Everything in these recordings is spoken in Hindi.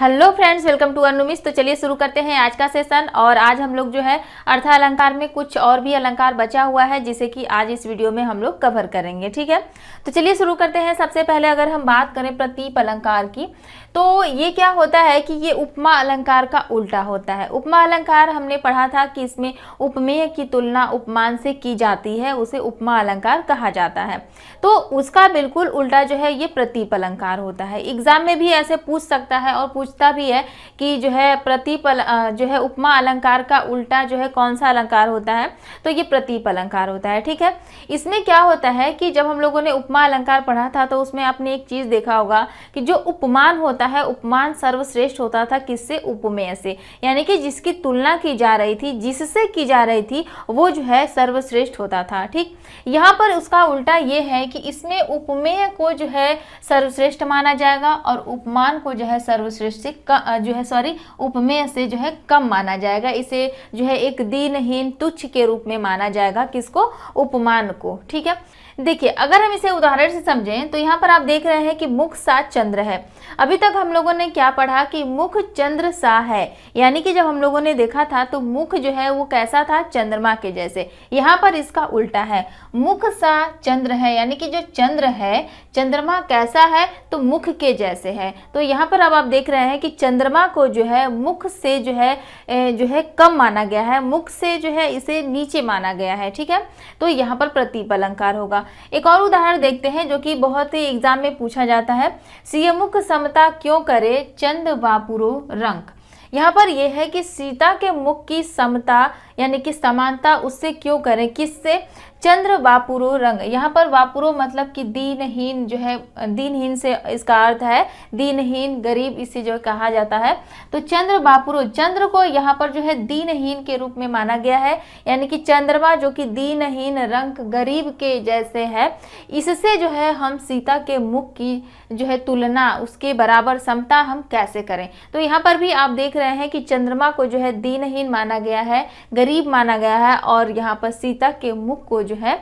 हेलो फ्रेंड्स वेलकम टू अनुमिस तो चलिए शुरू करते हैं आज का सेशन और आज हम लोग जो है अर्थ अलंकार में कुछ और भी अलंकार बचा हुआ है जिसे कि आज इस वीडियो में हम लोग कवर करेंगे ठीक है तो चलिए शुरू करते हैं सबसे पहले अगर हम बात करें प्रतीप अलंकार की तो ये क्या होता है कि ये उपमा अलंकार का उल्टा होता है उपमा अलंकार हमने पढ़ा था कि इसमें उपमेय की तुलना उपमान से की जाती है उसे उपमा अलंकार कहा जाता है तो उसका बिल्कुल उल्टा जो है ये प्रतीप अलंकार होता है एग्जाम में भी ऐसे पूछ सकता है और पूछ पूछता भी है कि जो है प्रतीप जो है उपमा अलंकार का उल्टा जो है कौन सा अलंकार होता है तो ये प्रतीप अलंकार होता है ठीक है इसमें क्या होता है कि जब हम लोगों ने उपमा अलंकार पढ़ा था तो उसमें आपने एक चीज़ देखा होगा कि जो उपमान होता है उपमान सर्वश्रेष्ठ होता था किससे उपमेय से यानी कि जिसकी तुलना की जा रही थी जिससे की जा रही थी वो जो है सर्वश्रेष्ठ होता था ठीक यहाँ पर उसका उल्टा ये है कि इसमें उपमेय को जो है सर्वश्रेष्ठ माना जाएगा और उपमान को जो है सर्वश्रेष्ठ से जो है सॉरी उपमेय से जो है कम माना जाएगा इसे जो है एक दीनहीन तुच्छ के रूप में माना जाएगा किसको उपमान को ठीक है देखिए अगर हम इसे उदाहरण से समझें तो यहाँ पर आप देख रहे हैं कि मुख सा चंद्र है अभी तक हम लोगों ने क्या पढ़ा कि मुख चंद्र सा है यानी कि जब हम लोगों ने देखा था तो मुख जो है वो कैसा था चंद्रमा के जैसे यहाँ पर इसका उल्टा है मुख सा चंद्र है यानी कि जो चंद्र है चंद्रमा कैसा है तो मुख के जैसे है तो यहाँ पर अब आप देख रहे हैं कि चंद्रमा को जो है मुख से जो है जो है कम माना गया है मुख से जो है इसे नीचे माना गया है ठीक है तो यहाँ पर प्रतीप अलंकार होगा एक और उदाहरण देखते हैं जो कि बहुत ही एग्जाम में पूछा जाता है सीएमुख समता क्यों करे चंद वापुरो रंग यहाँ पर यह है कि सीता के मुख की समता यानी कि समानता उससे क्यों करें किससे चंद्र वापुरो रंग यहाँ पर वापुरो मतलब कि दीनहीन जो है दीनहीन से इसका अर्थ है दीनहीन गरीब इसे जो कहा जाता है तो चंद्र वापुरो चंद्र को यहाँ पर जो है दीनहीन के रूप में माना गया है यानी कि चंद्रमा जो कि दीनहीन रंग गरीब के जैसे है इससे जो है हम सीता के मुख की जो है तुलना उसके बराबर समता हम कैसे करें तो यहाँ पर भी आप देख रहे हैं कि चंद्रमा को जो है दीनहीन माना गया है गरीब गरीब माना गया है और यहाँ पर सीता के मुख को जो है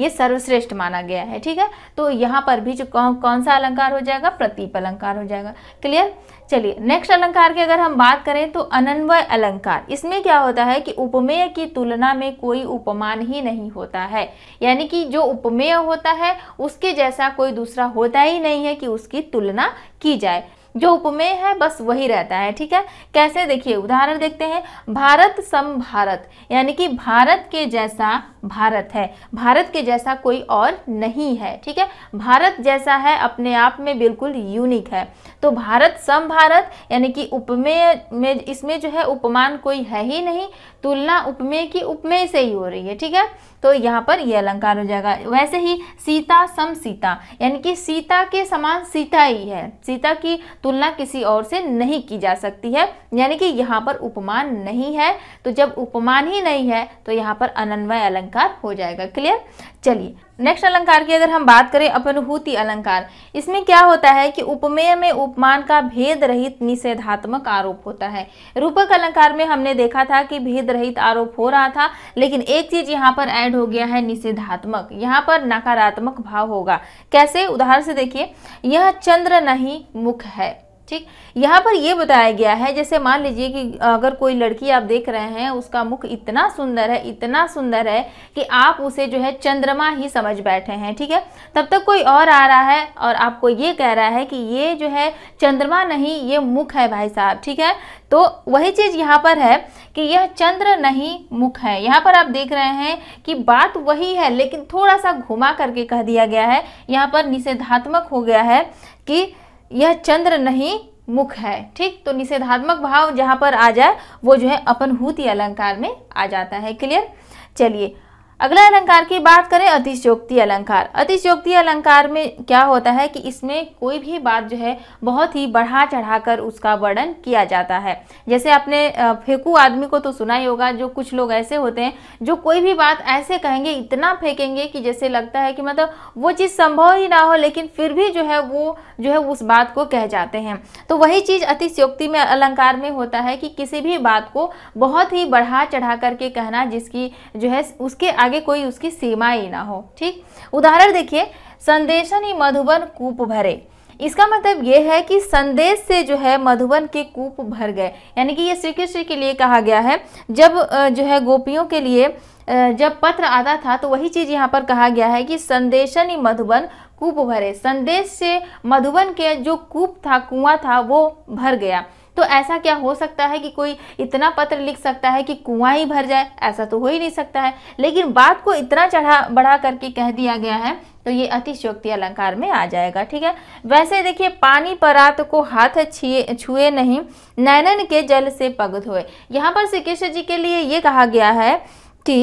ये सर्वश्रेष्ठ माना गया है ठीक है तो यहाँ पर भी जो कौन कौन सा अलंकार हो जाएगा प्रतीप अलंकार हो जाएगा क्लियर चलिए नेक्स्ट अलंकार की अगर हम बात करें तो अनन्वय अलंकार इसमें क्या होता है कि उपमेय की तुलना में कोई उपमान ही नहीं होता है यानी कि जो उपमेय होता है उसके जैसा कोई दूसरा होता ही नहीं है कि उसकी तुलना की जाए जो उपमेय है बस वही रहता है ठीक है कैसे देखिए उदाहरण देखते हैं भारत सम भारत यानी कि भारत के जैसा भारत है भारत के जैसा कोई और नहीं है ठीक है भारत जैसा है अपने आप में बिल्कुल यूनिक है तो भारत सम भारत यानी कि उपमेय में इसमें जो है उपमान कोई है ही नहीं तुलना उपमेय की उपमेय से ही हो रही है ठीक है तो यहाँ पर ये अलंकार हो जाएगा वैसे ही सीता सम सीता यानी कि सीता के समान सीता ही है सीता की तुलना किसी और से नहीं की जा सकती है यानी कि यहाँ पर उपमान नहीं है तो जब उपमान ही नहीं है तो यहाँ पर अनन्वय अलंकार हो जाएगा क्लियर चलिए नेक्स्ट अलंकार की अगर हम बात करें अपनुभूति अलंकार इसमें क्या होता है कि उपमेय में उपमान का भेद रहित निषेधात्मक आरोप होता है रूपक अलंकार में हमने देखा था कि भेद रहित आरोप हो रहा था लेकिन एक चीज यहाँ पर ऐड हो गया है निषेधात्मक यहाँ पर नकारात्मक भाव होगा कैसे उदाहरण से देखिए यह चंद्र नहीं मुख है ठीक यहाँ पर ये बताया गया है जैसे मान लीजिए कि अगर कोई लड़की आप देख रहे हैं उसका मुख इतना सुंदर है इतना सुंदर है कि आप उसे जो है चंद्रमा ही समझ बैठे हैं ठीक है तब तक कोई और आ रहा है और आपको ये कह रहा है कि ये जो है चंद्रमा नहीं ये मुख है भाई साहब ठीक है तो वही चीज़ यहाँ पर है कि यह चंद्र नहीं मुख है यहाँ पर आप देख रहे हैं कि बात वही है लेकिन थोड़ा सा घुमा करके कह दिया गया है यहाँ पर निषेधात्मक हो गया है कि यह चंद्र नहीं मुख है ठीक तो निषेधात्मक भाव जहां पर आ जाए वो जो है अपनहूति अलंकार में आ जाता है क्लियर चलिए अगला अलंकार की बात करें अतिशयोक्ति अलंकार अतिशयोक्ति अलंकार में क्या होता है कि इसमें कोई भी बात जो है बहुत ही बढ़ा चढ़ाकर उसका वर्णन किया जाता है जैसे आपने फेंकू आदमी को तो सुना ही होगा जो कुछ लोग ऐसे होते हैं जो कोई भी बात ऐसे कहेंगे इतना फेंकेंगे कि जैसे लगता है कि मतलब वो चीज़ संभव ही ना हो लेकिन फिर भी जो है वो जो है उस बात को कह जाते हैं तो वही चीज़ अतिशयोक्ति में अलंकार में होता है कि किसी भी बात को बहुत ही बढ़ा चढ़ा करके कहना जिसकी जो है उसके आगे आगे कोई उसकी सीमा ही ना हो ठीक उदाहरण देखिए संदेशन ही मधुबन कूप भरे इसका मतलब ये है कि संदेश से जो है मधुबन के कूप भर गए यानी कि ये श्री कृष्ण के लिए कहा गया है जब जो है गोपियों के लिए जब पत्र आता था तो वही चीज़ यहाँ पर कहा गया है कि संदेशन ही मधुबन कूप भरे संदेश से मधुबन के जो कूप था कुआं था वो भर गया तो ऐसा क्या हो सकता है कि कोई इतना पत्र लिख सकता है कि कुआं ही भर जाए ऐसा तो हो ही नहीं सकता है लेकिन बात को इतना चढ़ा बढ़ा करके कह दिया गया है तो ये अतिशयोक्ति अलंकार में आ जाएगा ठीक है वैसे देखिए पानी परात को हाथ छुए छुए नहीं नैनन के जल से पग धोए यहाँ पर श्री कृष्ण जी के लिए ये कहा गया है कि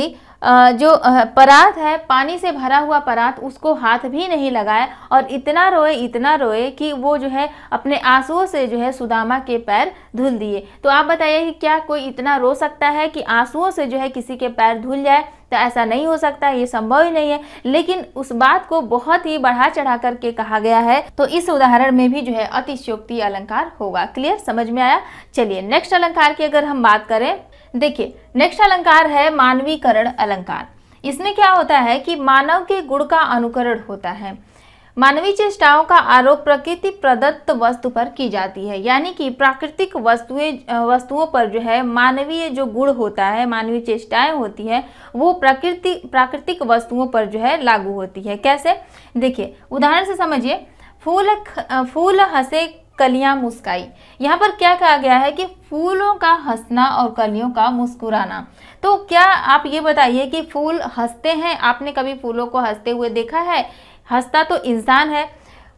जो परात है पानी से भरा हुआ परात उसको हाथ भी नहीं लगाए और इतना रोए इतना रोए कि वो जो है अपने आंसुओं से जो है सुदामा के पैर धुल दिए तो आप बताइए कि क्या कोई इतना रो सकता है कि आंसुओं से जो है किसी के पैर धुल जाए तो ऐसा नहीं हो सकता ये संभव ही नहीं है लेकिन उस बात को बहुत ही बढ़ा चढ़ा करके कहा गया है तो इस उदाहरण में भी जो है अतिशयोक्ति अलंकार होगा क्लियर समझ में आया चलिए नेक्स्ट अलंकार की अगर हम बात करें देखिए नेक्स्ट अलंकार है मानवीकरण अलंकार इसमें क्या होता है कि मानव के गुण का अनुकरण होता है मानवीय चेष्टाओं का आरोप प्रकृति प्रदत्त वस्तु पर की जाती है यानी कि प्राकृतिक वस्तुएं वस्तुओं पर जो है मानवीय जो गुण होता है मानवीय चेष्टाएं होती है वो प्रकृति प्राकृतिक वस्तुओं पर जो है लागू होती है कैसे देखिए उदाहरण से समझिए फूल फूल हंसे कलियां मुस्काई यहाँ पर क्या कहा गया है कि फूलों का हंसना और कलियों का मुस्कुराना तो क्या आप ये बताइए कि फूल हंसते हैं आपने कभी फूलों को हंसते हुए देखा है हंसता तो इंसान है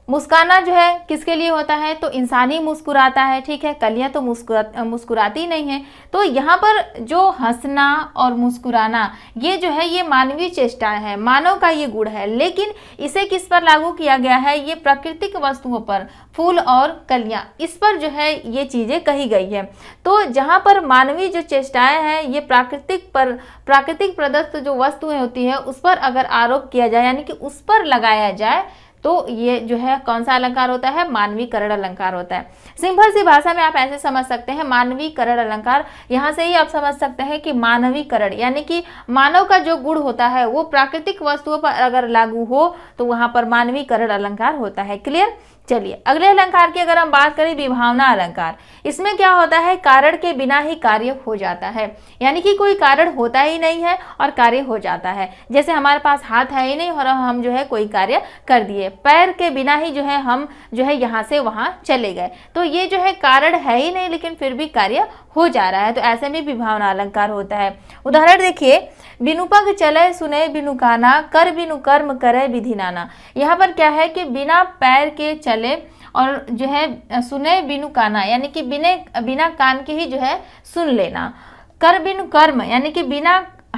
मुस्काना जो है किसके लिए होता है तो इंसान ही मुस्कुराता है ठीक है कलियाँ तो मुस्कुरा मुस्कुराती नहीं है तो यहाँ पर जो हंसना और मुस्कुराना ये जो है ये मानवीय चेष्टा है मानव का ये गुण है लेकिन इसे किस पर लागू किया गया है ये प्राकृतिक वस्तुओं पर फूल और कलियाँ इस पर जो है ये चीज़ें कही गई है तो जहाँ पर मानवीय जो चेष्टाएँ हैं ये प्राकृतिक पर प्राकृतिक प्रदत्त जो वस्तुएं होती है उस पर अगर आरोप किया जाए यानी कि उस पर लगाया जाए तो ये जो है कौन सा अलंकार होता है मानवीकरण अलंकार होता है सिंपल सी भाषा में आप ऐसे समझ सकते हैं मानवीकरण अलंकार यहाँ से ही आप समझ सकते हैं कि मानवीकरण यानी कि मानव का जो गुण होता है वो प्राकृतिक वस्तुओं पर अगर लागू हो तो वहाँ पर मानवीकरण अलंकार होता है क्लियर चलिए अगले अलंकार की अगर हम बात करें विभावना अलंकार इसमें क्या होता है कारण के बिना ही कार्य हो जाता है यानी कि कोई कारण होता ही नहीं है और कार्य हो जाता है जैसे हमारे पास हाथ है ही नहीं और हम जो है कोई कार्य कर दिए पैर के बिना ही जो है हम जो है यहाँ से वहाँ चले गए तो ये जो है कारण है ही नहीं लेकिन फिर भी कार्य हो जा रहा है तो ऐसे में विभावना अलंकार होता है उदाहरण देखिए बिनुपग चले सुने बिनुकाना कर बिनु कर्म करे विधि नाना यहाँ पर क्या है कि बिना पैर के चले पहले और जो है सुने बिनु काना यानी कि बिने बिना कान के ही जो है सुन लेना कर बिनु कर्म यानी कि बिना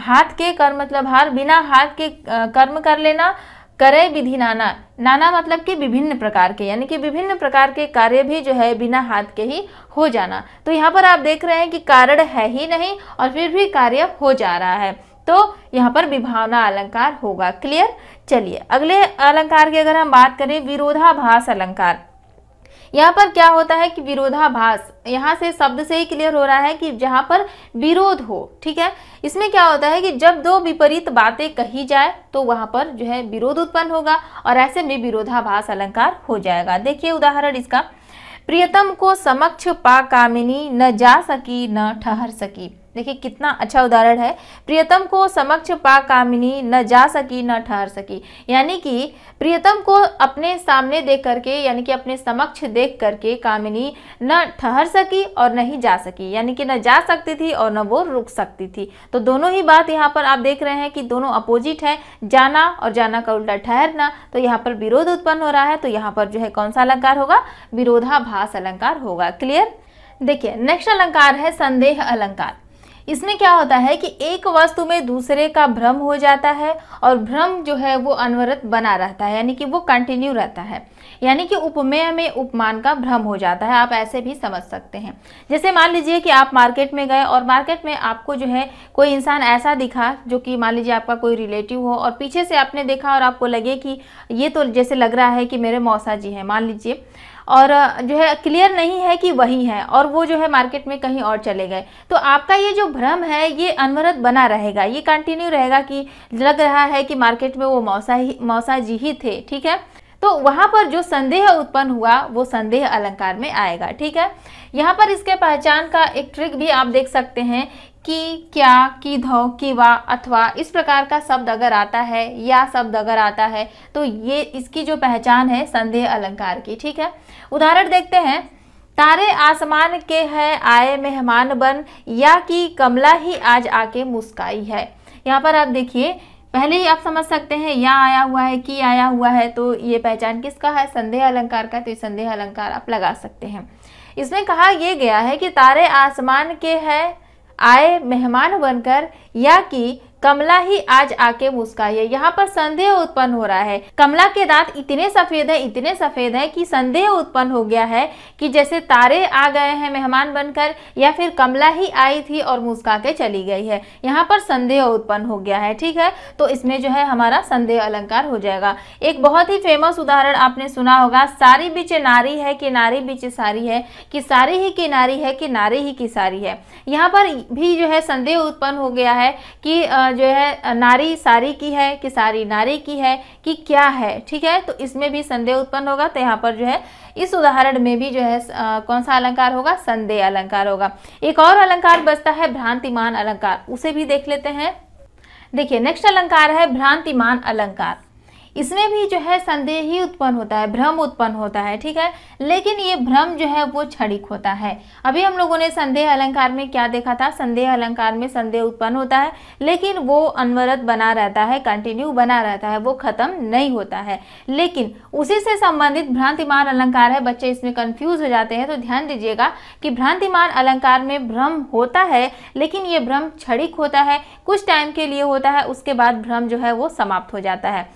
हाथ के कर्म मतलब हार बिना हाथ के कर्म कर लेना करे विधि नाना नाना मतलब कि विभिन्न प्रकार के यानी कि विभिन्न प्रकार के कार्य भी जो है बिना हाथ के ही हो जाना तो यहाँ पर आप देख रहे हैं कि कारण है ही नहीं और फिर भी कार्य हो जा रहा है तो यहाँ पर विभावना अलंकार होगा क्लियर चलिए अगले अलंकार की अगर हम बात करें विरोधाभास अलंकार यहाँ पर क्या होता है कि विरोधाभास यहाँ से शब्द से ही क्लियर हो रहा है कि जहाँ पर विरोध हो ठीक है इसमें क्या होता है कि जब दो विपरीत बातें कही जाए तो वहाँ पर जो है विरोध उत्पन्न होगा और ऐसे में विरोधाभास अलंकार हो जाएगा देखिए उदाहरण इसका प्रियतम को समक्ष पा कामिनी न जा सकी न ठहर सकी देखिए कितना अच्छा उदाहरण है प्रियतम को समक्ष पा कामिनी न जा सकी न ठहर सकी यानी कि प्रियतम को अपने सामने देख करके यानी कि अपने समक्ष देख करके कामिनी न ठहर सकी और न ही जा सकी यानी कि न जा सकती थी और न वो रुक सकती थी तो दोनों ही बात यहाँ पर आप देख रहे हैं कि दोनों अपोजिट है जाना और जाना का उल्टा ठहरना तो यहाँ पर विरोध उत्पन्न हो रहा है तो यहाँ पर जो है कौन सा अलंकार होगा विरोधाभास अलंकार होगा क्लियर देखिए नेक्स्ट अलंकार है संदेह अलंकार इसमें क्या होता है कि एक वस्तु में दूसरे का भ्रम हो जाता है और भ्रम जो है वो अनवरत बना रहता है यानी कि वो कंटिन्यू रहता है यानी कि उपमेय में उपमान का भ्रम हो जाता है आप ऐसे भी समझ सकते हैं जैसे मान लीजिए कि आप मार्केट में गए और मार्केट में आपको जो है कोई इंसान ऐसा दिखा जो कि मान लीजिए आपका कोई रिलेटिव हो और पीछे से आपने देखा और आपको लगे कि ये तो जैसे लग रहा है कि मेरे मौसा जी हैं मान लीजिए और जो है क्लियर नहीं है कि वही है और वो जो है मार्केट में कहीं और चले गए तो आपका ये जो भ्रम है ये अनवरत बना रहेगा ये कंटिन्यू रहेगा कि लग रहा है कि मार्केट में वो मौसा ही मौसा जी ही थे ठीक है तो वहाँ पर जो संदेह उत्पन्न हुआ वो संदेह अलंकार में आएगा ठीक है यहाँ पर इसके पहचान का एक ट्रिक भी आप देख सकते हैं कि क्या की धौ की वा अथवा इस प्रकार का शब्द अगर आता है या शब्द अगर आता है तो ये इसकी जो पहचान है संदेह अलंकार की ठीक है उदाहरण देखते हैं तारे आसमान के हैं आए मेहमान बन या कि कमला ही आज आके मुस्काई है यहाँ पर आप देखिए पहले ही आप समझ सकते हैं या आया हुआ है कि आया हुआ है तो ये पहचान किसका है संदेह अलंकार का तो ये संदेह अलंकार आप लगा सकते हैं इसमें कहा यह गया है कि तारे आसमान के हैं आए मेहमान बनकर या कि कमला ही आज आके मुस्काई है यहाँ पर संदेह उत्पन्न हो रहा है कमला के दांत इतने सफेद है इतने सफेद है कि संदेह उत्पन्न हो गया है कि जैसे तारे आ गए हैं मेहमान बनकर या फिर कमला ही आई थी और मुस्का के चली गई है यहाँ पर संदेह उत्पन्न हो गया है ठीक है तो इसमें जो है हमारा संदेह अलंकार हो जाएगा एक बहुत ही फेमस उदाहरण आपने सुना होगा सारी बीच नारी है कि नारी बीच सारी है कि सारी ही की नारी है कि नारी ही की सारी है यहाँ पर भी जो है संदेह उत्पन्न हो गया है कि जो है नारी सारी की है कि सारी नारी की है कि क्या है ठीक है तो इसमें भी संदेह उत्पन्न होगा तो यहाँ पर जो है इस उदाहरण में भी जो है कौन सा अलंकार होगा संदेह अलंकार होगा एक और अलंकार बचता है भ्रांतिमान अलंकार उसे भी देख लेते हैं देखिए नेक्स्ट अलंकार है भ्रांतिमान अलंकार इसमें भी जो है संदेह ही उत्पन्न होता है भ्रम उत्पन्न होता है ठीक है लेकिन ये भ्रम जो है वो क्षणिक होता है अभी हम लोगों ने संदेह अलंकार में क्या देखा था संदेह अलंकार में संदेह उत्पन्न होता है लेकिन वो अनवरत बना रहता है कंटिन्यू बना रहता है वो खत्म नहीं होता है लेकिन उसी से संबंधित भ्रांतिमान अलंकार है बच्चे इसमें कन्फ्यूज हो जाते हैं तो ध्यान दीजिएगा कि भ्रांतिमान अलंकार में भ्रम होता है लेकिन ये भ्रम क्षणिक होता है कुछ टाइम के लिए होता है उसके बाद भ्रम जो है वो समाप्त हो जाता है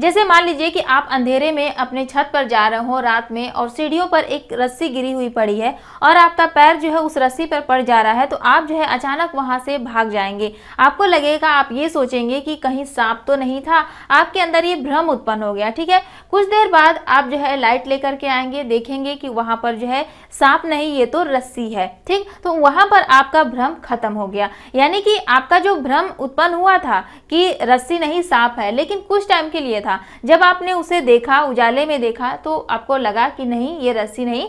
जैसे मान लीजिए कि आप अंधेरे में अपने छत पर जा रहे हो रात में और सीढ़ियों पर एक रस्सी गिरी हुई पड़ी है और आपका पैर जो है उस रस्सी पर पड़ जा रहा है तो आप जो है अचानक वहां से भाग जाएंगे आपको लगेगा आप ये सोचेंगे कि कहीं सांप तो नहीं था आपके अंदर ये भ्रम उत्पन्न हो गया ठीक है कुछ देर बाद आप जो है लाइट लेकर के आएंगे देखेंगे कि वहाँ पर जो है सांप नहीं ये तो रस्सी है ठीक तो वहां पर आपका भ्रम खत्म हो गया यानी कि आपका जो भ्रम उत्पन्न हुआ था कि रस्सी नहीं सांप है लेकिन कुछ टाइम के लिए था था जब आपने उसे देखा उजाले में देखा तो आपको लगा कि नहीं ये रस्सी नहीं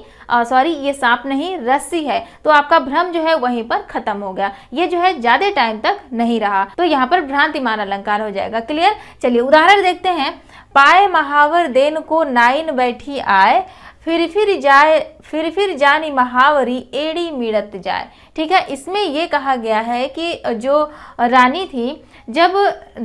सॉरी ये सांप नहीं रस्सी है तो आपका भ्रम जो है वहीं पर खत्म हो गया ये जो है ज्यादा टाइम तक नहीं रहा तो यहाँ पर भ्रांतिमान अलंकार हो जाएगा क्लियर चलिए उदाहरण देखते हैं पाए महावर देन को नाइन बैठी आए फिर फिर जाए फिर फिर जानी महावरी एड़ी मिड़त जाए ठीक है इसमें ये कहा गया है कि जो रानी थी जब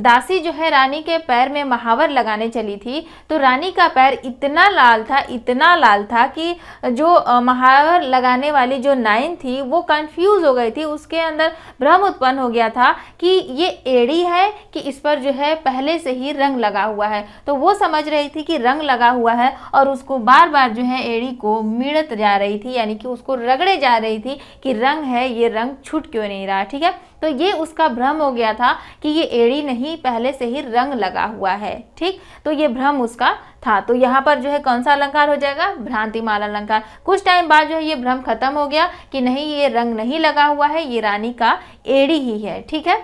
दासी जो है रानी के पैर में महावर लगाने चली थी तो रानी का पैर इतना लाल था इतना लाल था कि जो महावर लगाने वाली जो नाइन थी वो कंफ्यूज हो गई थी उसके अंदर भ्रम उत्पन्न हो गया था कि ये एड़ी है कि इस पर जो है पहले से ही रंग लगा हुआ है तो वो समझ रही थी कि रंग लगा हुआ है और उसको बार बार जो है एड़ी को मिड़त जा रही थी यानी कि उसको रगड़े जा रही थी कि रंग है ये रंग छूट क्यों नहीं रहा ठीक है तो ये उसका भ्रम हो गया था कि ये एड़ी नहीं पहले से ही रंग लगा हुआ है ठीक तो ये भ्रम उसका था तो यहाँ पर जो है कौन सा अलंकार हो जाएगा भ्रांतिमाल अलंकार कुछ टाइम बाद जो है ये भ्रम खत्म हो गया कि नहीं ये रंग नहीं लगा हुआ है ये रानी का एड़ी ही है ठीक है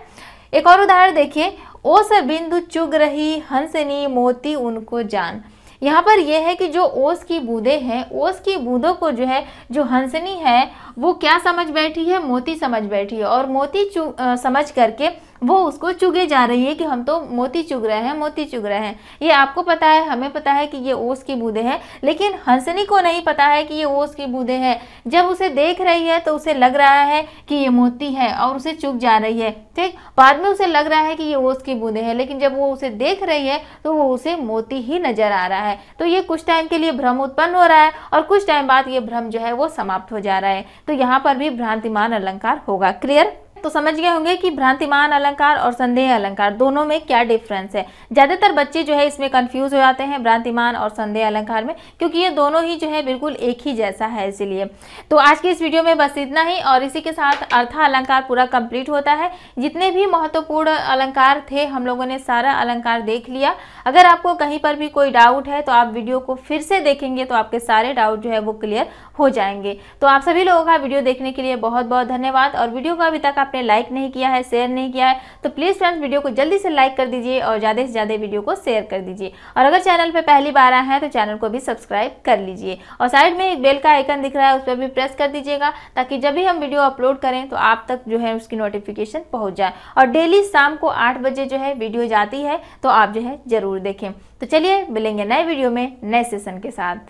एक और उदाहरण देखिए ओस बिंदु चुग रही हंसनी मोती उनको जान यहाँ पर यह है कि जो ओस की बूंदे हैं ओस की बूंदों को जो है जो हंसनी है वो क्या समझ बैठी है मोती समझ बैठी है और मोती समझ करके वो उसको चुगे जा रही है कि हम तो मोती चुग रहे हैं मोती चुग रहे हैं ये आपको पता है हमें पता है कि ये ओस की बूंदे हैं लेकिन हंसनी को नहीं पता है कि ये ओस की बूंदे हैं जब उसे देख रही है तो उसे लग रहा है कि ये मोती है और उसे चुग जा रही है ठीक बाद में उसे लग रहा है कि ये ओस की बूंदे हैं लेकिन जब वो उसे देख रही है तो वो उसे मोती ही नज़र आ रहा है तो ये कुछ टाइम के लिए भ्रम उत्पन्न हो रहा है और कुछ टाइम बाद ये भ्रम जो है वो समाप्त हो जा रहा है तो यहाँ पर भी भ्रांतिमान अलंकार होगा क्लियर तो समझ गए होंगे कि भ्रांतिमान अलंकार और संदेह अलंकार दोनों में क्या डिफरेंस है ज़्यादातर बच्चे जो है इसमें कंफ्यूज हो जाते हैं भ्रांतिमान और संदेह अलंकार में क्योंकि ये दोनों ही जो है बिल्कुल एक ही जैसा है इसीलिए तो आज की इस वीडियो में बस इतना ही और इसी के साथ अर्था अलंकार पूरा कंप्लीट होता है जितने भी महत्वपूर्ण अलंकार थे हम लोगों ने सारा अलंकार देख लिया अगर आपको कहीं पर भी कोई डाउट है तो आप वीडियो को फिर से देखेंगे तो आपके सारे डाउट जो है वो क्लियर हो जाएंगे तो आप सभी लोगों का वीडियो देखने के लिए बहुत बहुत धन्यवाद और वीडियो को अभी तक आप आपने लाइक नहीं किया है शेयर नहीं किया है तो प्लीज़ फ्रेंड्स वीडियो को जल्दी से लाइक कर दीजिए और ज़्यादा से ज़्यादा वीडियो को शेयर कर दीजिए और अगर चैनल पर पहली बार आए हैं तो चैनल को भी सब्सक्राइब कर लीजिए और साइड में एक बेल का आइकन दिख रहा है उस पर भी प्रेस कर दीजिएगा ताकि जब भी हम वीडियो अपलोड करें तो आप तक जो है उसकी नोटिफिकेशन पहुँच जाए और डेली शाम को आठ बजे जो है वीडियो जाती है तो आप जो है ज़रूर देखें तो चलिए मिलेंगे नए वीडियो में नए सेशन के साथ